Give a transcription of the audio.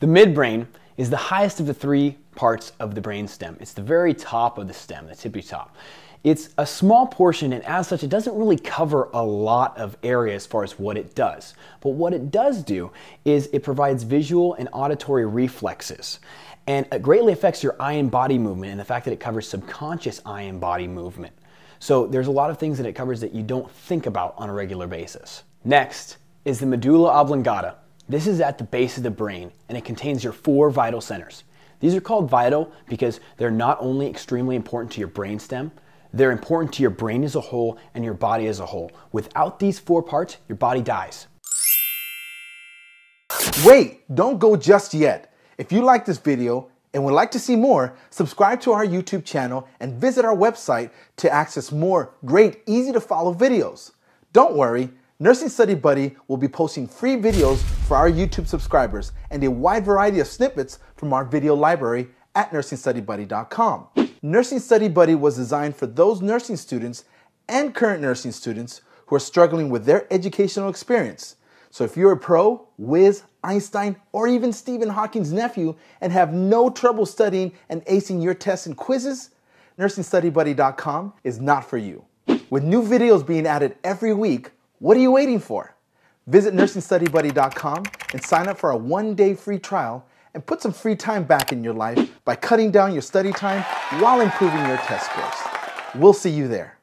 The midbrain is the highest of the three parts of the brain stem. It's the very top of the stem, the tippy top. It's a small portion, and as such, it doesn't really cover a lot of area as far as what it does. But what it does do is it provides visual and auditory reflexes. And it greatly affects your eye and body movement and the fact that it covers subconscious eye and body movement. So there's a lot of things that it covers that you don't think about on a regular basis. Next is the medulla oblongata. This is at the base of the brain and it contains your four vital centers. These are called vital because they're not only extremely important to your brainstem, they're important to your brain as a whole and your body as a whole. Without these four parts, your body dies. Wait, don't go just yet. If you like this video and would like to see more, subscribe to our YouTube channel and visit our website to access more great, easy to follow videos. Don't worry, Nursing Study Buddy will be posting free videos for our YouTube subscribers and a wide variety of snippets from our video library at nursingstudybuddy.com. Nursing Study Buddy was designed for those nursing students and current nursing students who are struggling with their educational experience. So if you're a pro, whiz, Einstein, or even Stephen Hawking's nephew and have no trouble studying and acing your tests and quizzes, nursingstudybuddy.com is not for you. With new videos being added every week, what are you waiting for? Visit nursingstudybuddy.com and sign up for a one day free trial and put some free time back in your life by cutting down your study time while improving your test scores. We'll see you there.